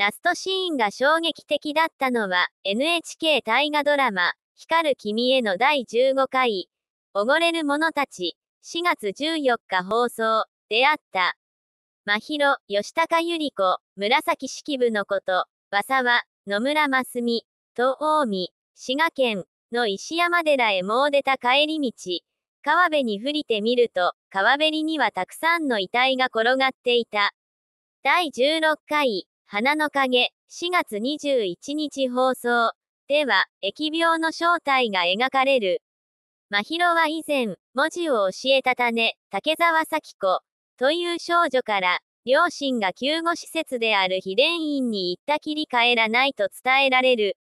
ラストシーンが衝撃的だったのは、NHK 大河ドラマ、光る君への第15回、溺れる者たち、4月14日放送、であった。真宙、吉高由里子、紫式部のこと、和沢、野村真澄、東江、滋賀県、の石山寺へ詣でた帰り道、川辺に降りてみると、川べりにはたくさんの遺体が転がっていた。第16回、花の影、4月21日放送。では、疫病の正体が描かれる。真宙は以前、文字を教えた種、竹沢咲子、という少女から、両親が救護施設である秘伝院に行ったきり帰らないと伝えられる。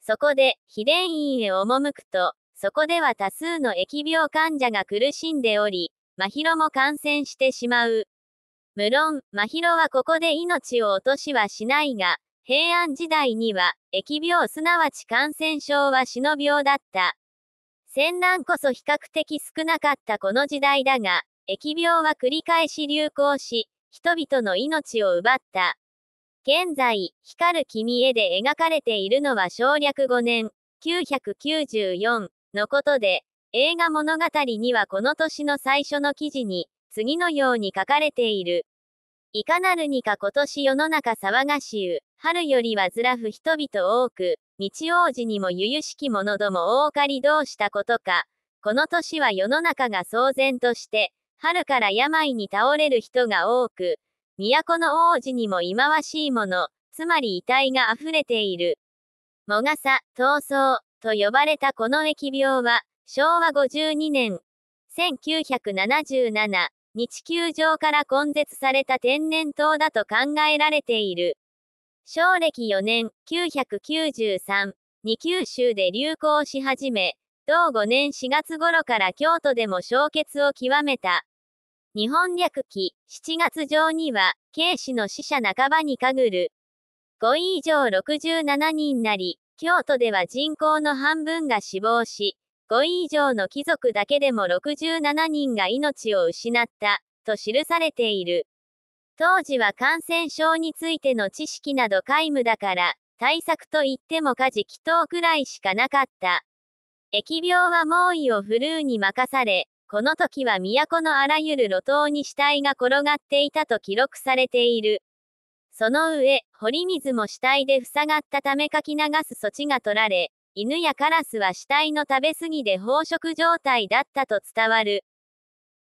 そこで、秘伝院へ赴くと、そこでは多数の疫病患者が苦しんでおり、真宙も感染してしまう。無論、真宙はここで命を落としはしないが、平安時代には、疫病すなわち感染症は死の病だった。戦乱こそ比較的少なかったこの時代だが、疫病は繰り返し流行し、人々の命を奪った。現在、光る君へで描かれているのは省略5年、994のことで、映画物語にはこの年の最初の記事に、次のように書かれている。いかなるにか今年世の中騒がしゅう、春よりはずらふ人々多く、日王子にもゆゆしき者ども大かりどうしたことか、この年は世の中が騒然として、春から病に倒れる人が多く、都の王子にも忌まわしいもの、つまり遺体が溢れている。もがさ、闘争、と呼ばれたこの疫病は、昭和52年、1977地球上から根絶された天然痘だと考えられている。昭暦4年993に九州で流行し始め、同5年4月頃から京都でも消滅を極めた。日本略記7月上には、慶氏の死者半ばにかぐる。5位以上67人なり、京都では人口の半分が死亡し、5位以上の貴族だけでも67人が命を失った、と記されている。当時は感染症についての知識など皆無だから、対策といっても家事祈祷くらいしかなかった。疫病は猛威をフルーに任され、この時は都のあらゆる路頭に死体が転がっていたと記録されている。その上、堀水も死体で塞がったためかき流す措置が取られ、犬やカラスは死体の食べ過ぎで飽食状態だったと伝わる。